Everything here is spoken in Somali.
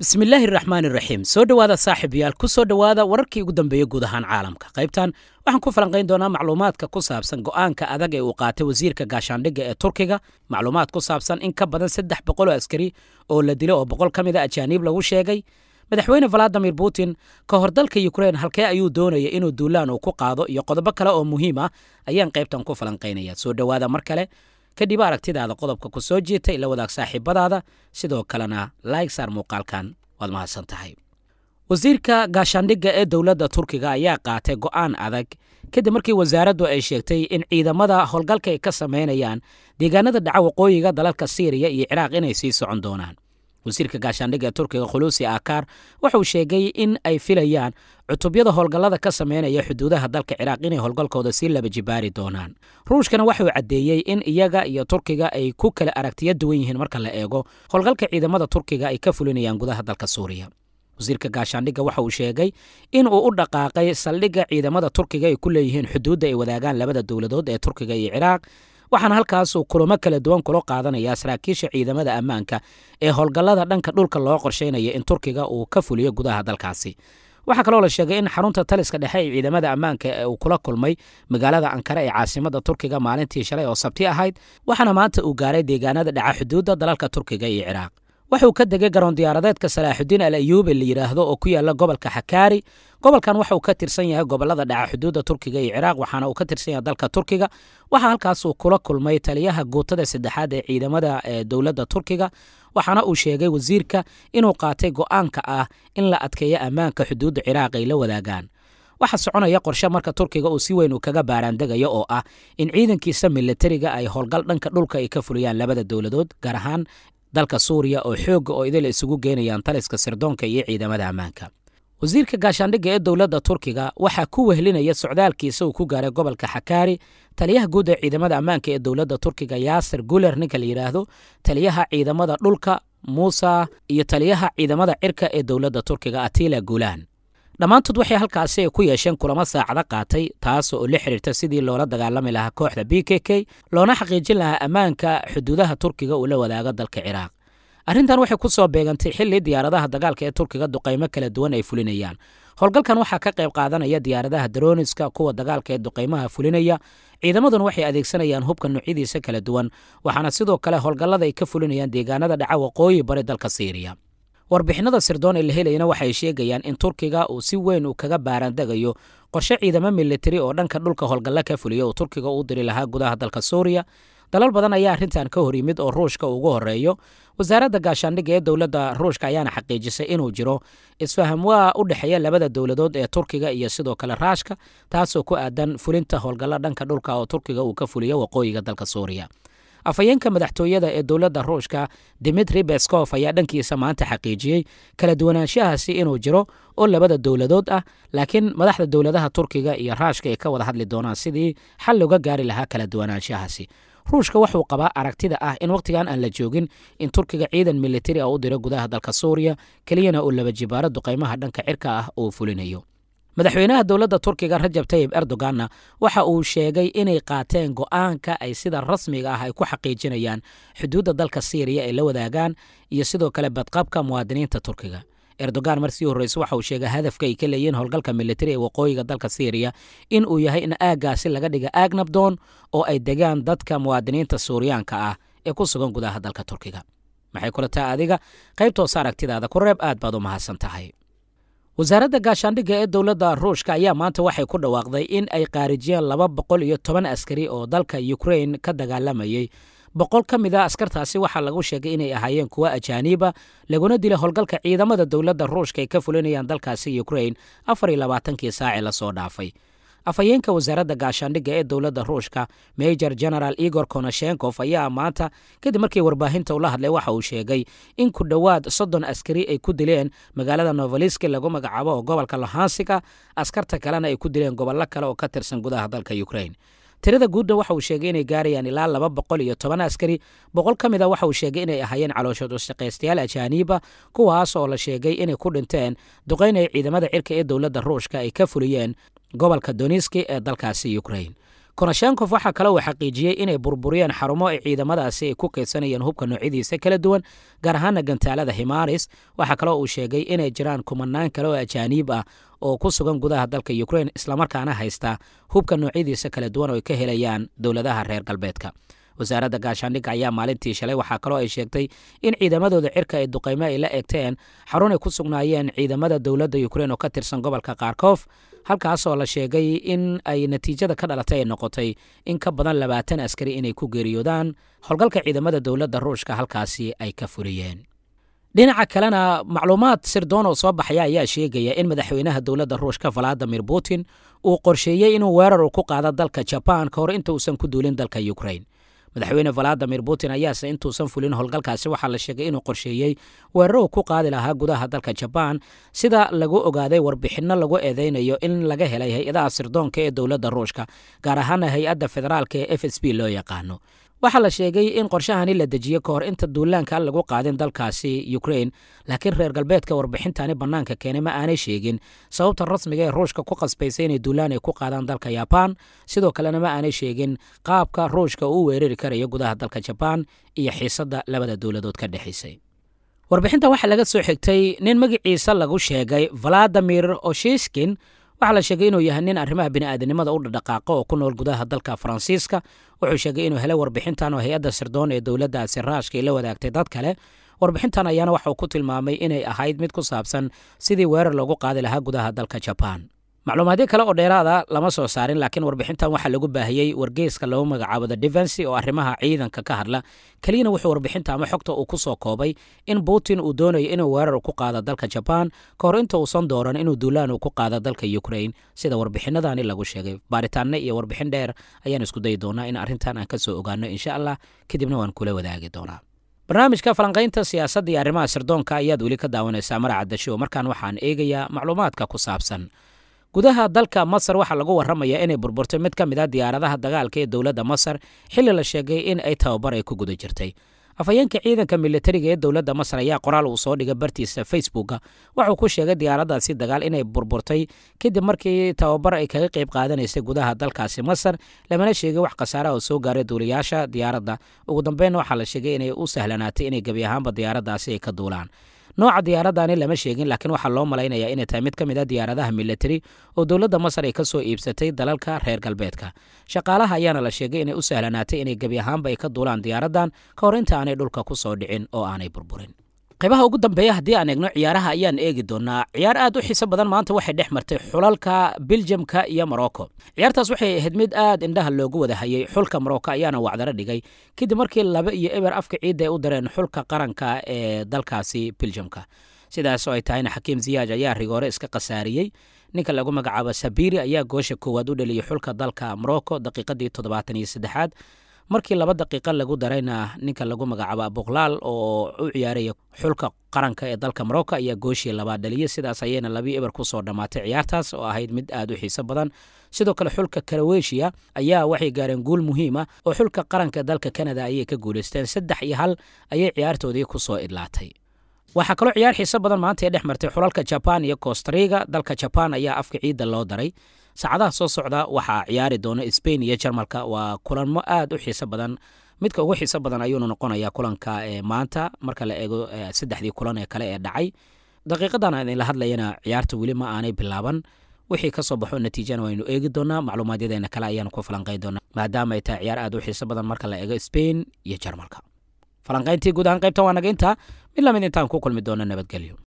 bismillaahi raxmaan iraxiim soo dhowaada saaxiibayaal ku soo dhowaada wararkii ugu dambeeyey guud ahaan caalamka qaybtan waxaan ku falanqayn doonaa macluumaadka ku saabsan go'aanka adag ee uu qaatay wasiirka gaashaandhigga ee turkiga macluumaad ku saabsan in ka badan saddex boqol oo askari oo la dilo oo boqol ka mid a ah ajaaniib lagu sheegay madaxweyne valadimir putin ka hor dalka yukrain halkee ayuu doonaya inuu duulaan uu ku qaado iyo qodobo kale oo muhiim ah ayaan qaybtan ku falanqaynaya soo dhowaada mar kale kadib aragtidaada qodobka ku soo jiirtay la wadaag saaxiibadaada sidoo kalena laayg saar muuqaalkan waad mahadsan tahay wasiirka gaashaandhigga ee dowladda turkiga ayaa qaatay go'aan adag kadib markii wasaaraddu ay sheegtay in ciidamada howlgalka ay ka sameynayaan deegaanada dhaca waqooyiga dalalka siiriya iyo ciraaq inay sii socon doonaan wasiirka gaashaandhigga ee turkiga khuluusi akar wuxuu sheegay in ay filayaan cutubyada howlgallada ka sameynaya xuduudaha dalka ciraaq inay howlgalkooda sii laba jibaari doonaan ruushkana waxuu caddeeyey in iyaga iyo turkiga ay ku kala aragtiya duwan yihiin marka la eego howlgalka ciidamada turkiga ay ka fulinayaan gudaha dalka suuriya wasiirka gaashaandhigga waxa uu sheegay in uu u dhaqaaqay saldhigga ciidamada turkiga ay ku leeyihiin xuduudda ay wadaagaan labada dowladood ee turkiga iyo ciraaq waxaana halkaasuu kulamo kala duwan kula qaadanayaa saraakiisha ciidamada ammaanka ee howlgallada dhanka dhulka loo qorshaynaya in turkiga uu ka fuliyo gudaha dalkaasi waxaa kaloo la sheegay in xarunta taliska dhexe ee ciidamada ammaanka ee uu kula kulmay magaalada ankara ee caasimada turkiga maalintii shalay oo sabti ahayd waxaana maanta uu gaaray deegaanada dhaca xuduudda dalalka turkiga iyo ciraaq wuxuu ka degay garoon diyaaradeedka salaaxudiin al ayuube la yidhaahdo oo ku yaala gobolka xakaari gobolkan waxauu ka tirsan yahay gobolada dhaca xuduudda turkiga iyo ciraaq waxaana uu ka tirsan yahay dalka turkiga waxaa halkaasuu kula kulmay taliyaha guutada saddexaad ee ciidamada dowladda turkiga waxaana uu sheegay wasiirka inuu qaatay go'aanka ah in la adkeeyo ammaanka xuduudda ciraaq ay la wadaagaan waxaa soconaya qorshe marka turkiga uu si weyn u kaga baaraandegayo oo ah in ciidankiisa milatariga ay howlgal dhanka dhulka ay ka fuliyaan labada dowladood gaar ahaan dalka suuriya oo xoogga oo idil isugu geynayaan taliska sirdoonka iyo ciidamada ammaanka wasiirka gaashaandhigga ee dowladda turkiga waxaa ku wehlinaya socdaalkiisa uu ku gaaray gobolka xakaari taliyaha guud ee ciidamada ammaanka ee dowladda turkiga yaasir guler ninka la yidhaahdo taliyaha ciidamada dhulka muusa iyo taliyaha ciidamada cirka ee dowladda turkiga atila gulan dhammaantood waxay halkaasi ay ku yeesheen kulamo saacado qaatay taas oo la xidhiirta sidii loola dagaalami lahaa kooxda b k k loona xaqiijin lahaa ammaanka xuduudaha turkiga uu la wadaago dalka ciraaq arrintan waxay ku soo beegantay xilli diyaaradaha dagaalka ee turkiga duqaymo kala duwan ay fulinayaan howlgalkan waxaa ka qayb qaadanaya diyaaradaha daroniska kuwa dagaalka ee duqaymaha fulinaya ciidamaduna waxay adeegsanayaan hubka noocyadiisa kala duwan waxaana sidoo kale howlgallada ay ka fulinayaan deegaanada dhaca waqooyi bari dalka siiriya warbixinada sirdoon ee la helayna waxay sheegayaan in turkiga uu si weyn uu kaga baarandegayo qorshe ciidamo militari oo dhanka dhulka howlgalla ka fuliya oo turkiga uu diri lahaa gudaha dalka suuriya dalal badan ayaa arrintan ka hor yimid oo ruushka ugu horeeyo wasaaradda gaashaandhigga ee dowladda ruushka ayaana xaqiijisay inuu jiro isfaham waa u dhexeeya labada dowladood ee turkiga iyo sidoo kale raashka taasoo ku aadan fulinta howlgallo dhanka dhulka oo turkiga uu ka fuliyo waqooyiga dalka suuriya afhayeenka madaxtooyada ee dowladda ruushka dimitri bescof ayaa dhankiisa maanta xaqiijiyey kala duwanaanshahaasi inuu jiro oo labada dowladood ah laakiin madaxda dowladaha turkiga iyo raashka ay ka wada hadli doonaan sidii xal looga gaari lahaa kala duwanaanshahaasi ruushka wuxuu qabaa aragtida ah in wakhtigan aan la joogin in turkiga ciidan militari ah u diro gudaha dalka suuriya keliyana uu laba jibaaro duqaymaha dhanka cirka ah uu fulinayo madaxweynaha dowladda turkiga rajab tayib erdoganna waxa uu sheegay inay qaateen go'aanka ay sida rasmiga ah ay ku xaqiijinayaan xuduudda dalka siiriya ay la wadaagaan iyo sidoo kale badqabka muwaadiniinta turkiga erdogan mar sii horreyse waxa uu sheegay hadafka ay ka leeyihiin howlgalka militari ee waqooyiga dalka siiriya in uu yahay in aaggaasi laga dhiga aag nabdoon oo ay degaan dadka muwaadiniinta suuriyaanka ah ee ku sugan gudaha dalka turkiga maxay kula taa adiga qaybtoos aragtidaada ku reeb aad baad u mahadsan tahay wasaaradda gaashaandhigga ee dowladda ruushka ayaa maanta waxay ku dhawaaqday in ay qaarijiyeen laba boqol iyo toban askari oo dalka ukrain ka dagaalamayay boqol ka mid a ah askartaasi waxaa lagu sheegay inay ahaayeen kuwa ajaaniiba laguna dilay howlgalka ciidamada dowladda ruushka ay ka fulinayaan dalkaasi ukrain afar iyo labaatankii saacee lasoo dhaafay afhayeenka wasaaradda gaashaandhigga ee dowladda ruushka major general igor konoshenkov ayaa maanta kadib markii warbaahinta ula hadlay waxa uu sheegay in ku dhowaad soddon askari ay ku dileen magaalada novaliski lagu magacaabo oo gobolka lohansiga askarta kalena ay ku dileen gobollo kale oo ka tirsan gudaha dalka ukraine tirada guudna waxa uu sheegay inay gaarayaan ilaa laba boqol iyo toban askari boqol ka mid a ah waxa uu sheegay inay ahaayeen calooshood ushaqaystayaal ajaaniiba kuwaas oo la sheegay inay ku dhinteen duqeyn ay ciidamada cirka ee dowladda ruushka ay ka fuliyeen gobolka doniski ee dalkaasi ukrain konashenkof waxaa kale uu xaqiijiyey inay burburiyeen xarumo ay ciidamadaasi ay ku kaydsanayeen hubka noocyadiisa kala duwan gaar ahaana gantaalada himaris waxaa kale uu sheegay inay jiraan kumanaan kale oo ajaaniib ah oo ku sugan gudaha dalka ukrain islamarkaana haysta hubka noocyadiisa kala duwan oo ay ka helayaan dowladaha reer galbeedka wasaaradda gaashaandhigga ayaa maalintii shalay waxaa kaloo ay sheegtay in ciidamadooda cirka ay duqaymo ay la egteen xarun ay ku sugnaayeen ciidamada dowladda ukrein oo ka tirsan gobolka kharkof halkaasoo la sheegay in ay natiijada ka dhalatay ay noqotay in ka badan labaatan askari inay ku geeriyoodaan howlgalka ciidamada dowladda ruushka halkaasi ay ka furiyeen dhinaca kalena macluumaad sirdoon oo soo baxaya ayaa sheegaya in madaxweynaha dowladda ruushka valadimir putin uu qorsheeyey inuu weerar uu ku qaado dalka jabaan ka hor inta uusan ku duulin dalka ukrain madaxweyne valadimir putin ayaase intuusan fulin howlgalkaasi waxaa la sheegay inuu qorsheeyey weeraro ku qaadi lahaa gudaha dalka jabaan sida lagu ogaaday warbixinno lagu eedeynayo in laga helay hay-adaha sirdoonka ee dowladda ruushka gaar ahaana hay-adda federaalka ee f s b loo yaqaano waxaa la sheegay in qorshahani la dejiyo kahor inta duulaanka lagu qaadin dalkaasi ukrain laakiin reer galbeedka warbixintani bannaanka keenay ma aanay sheegin sababta rasmiga ee ruushka ku qasbaysa inay duulaan ay ku qaadaan dalka yaabaan sidoo kalena ma aanay sheegin qaabka ruushka uu weerari karayo gudaha dalka jabaan iyo xiisadda labada dowladood ka dhexaysay warbixinta waxaa laga soo xigtay nin magiciisa lagu sheegay valadimir osheskin waxaa la sheegay inuu yahay nin arrimaha bini'aadanimada u dhadhaqaaqo oo ku nool gudaha dalka faransiiska wuxuu sheegay inuu helay warbixintan oo hay-adda sirdoon ee dowladda siraashka ay la wadaagtay dad kale warbixintan ayaana waxa uu ku tilmaamay inay ahayd mid ku saabsan sidii weerar loogu qaadi lahaa gudaha dalka jabaan macluumaadyo kale oo dheeraada lama soo saarin laakiin warbixintan waxaa lagu baahiyey wargeyska lagu magacaabo the devency oo arrimaha ciidanka ka hadla keliyana wuxuu warbixinta ama xogta uu ku soo koobay in putin uu doonayo inuu weerar ku qaado dalka jabaan ka hor inta uusan dooran inuu duulaan uu ku qaado dalka ukrain sida warbixinadani lagu sheegay baaritaanna iyo warbixin dheer ayaan isku dayi doonaa in arrintan aan kasoo ogaano insha allah kadibna waan kula wadaagi doonaa barnaamijka falanqaynta siyaasadda iyo arrimaha sirdoonka ayaad weli ka daawanaysaa maraca dashi markaan waxaan eegayaa macluumaadka ku saabsan gudaha dalka masar waxaa lagu waramayaa inay burburtay mid ka mid a ah diyaaradaha dagaalka ee dowladda masar xilli la sheegay in ay tababar ay ku guda jirtay afhayeenka ciidanka milatariga ee dowladda masar ayaa qoraal uu soo dhigay bartiisa facebooka wuxuu ku sheegay diyaaradaasi dagaal inay burburtay kadib markii tababar ay kaga qayb qaadanaysay gudaha dalkaasi masar lamana sheegay wax khasaaraha oo soo gaaray duulayaasha diyaaradda ugu dambeyna waxaa la sheegay inay u sahlanaatay inay gebi ahaanba diyaaraddaasi ay ka duulaan nooca diyaaradani lama sheegin laakiin waxaa loo malaynayaa inay tahay mid ka mid a ah diyaaradaha milatari oo dowladda masar ay ka soo iibsatay dalalka reer galbeedka shaqaalaha ayaana la sheegay inay u sahlanaatay inay gebi ahaanba ay ka duulaan diyaaraddan ka hor inta aanay dhulka ku soo dhicin oo aanay burburin qaybaha ugu dambeeya haddii aan eegno ciyaaraha ayaan eegi doonaa ciyaar aad u xiiso badan maanta waxay dhex martay xulalka biljamka iyo morocco ciyaartaas waxay ahayd mid aad indhaha loogu wada hayay xulka morocco ayaana wacdaro dhigay kadib markii laba iyo eber afka ciidda ay u dareen xulka qaranka ee dalkaasi biljamka sidaasoo ay tahayna xakiim ziyaaj ayaa rigoore iska khasaariyey ninka lagu magacaabo sabiri ayaa goosha koowaad u dheliyey xulka dalka morocco daqiiqadii toddobaatan iyo saddexaad markii laba daqiiqo lagu darayna ninka lagu magacaabo abuklaal oo u ciyaaraya xulka qaranka ee dalka morocco ayaa gooshii labaad dhaliyay sidaas ayayna labii eber ku soo dhammaatay ciyaartaas oo ahayd mid aad u xiiso badan sidoo kale xulka karaweshiya ayaa waxay gaareen guul muhiima ah, oo xulka qaranka dalka kanada ayay ka guulaysteen saddex iyo hal ayay ciyaartoodii ku soo idlaatay waxaa kaloo ciyaar xiiso badan maanta ee dhex martay xulalka jaban iyo costariga dalka jaban ayaa afka ciidda loo daray saacadaha soo socda waxaa ciyaari doona spain iyo jarmalka waa kulanmo aad u xiiso badan midka ugu xiiso badan ayuuna noqonaya kulanka maanta marka la eego saddexdii kulan ee kale ee dhacay daqiiqadan aan idinla hadlayana ciyaarta weli ma aanay bilaaban wixii kasoo baxo natiijana waynu eegi doonaa macluumaadyadeenna kale ayaanu ku falanqeyn doonaa maadaama ay tahay ciyaar aad u xiiso badan marka la eego spain iyo jarmalka falanqayntii guud ahaan qaybtan waa naga intaa mid lamid intaan ku kulmi doona nabadgelyo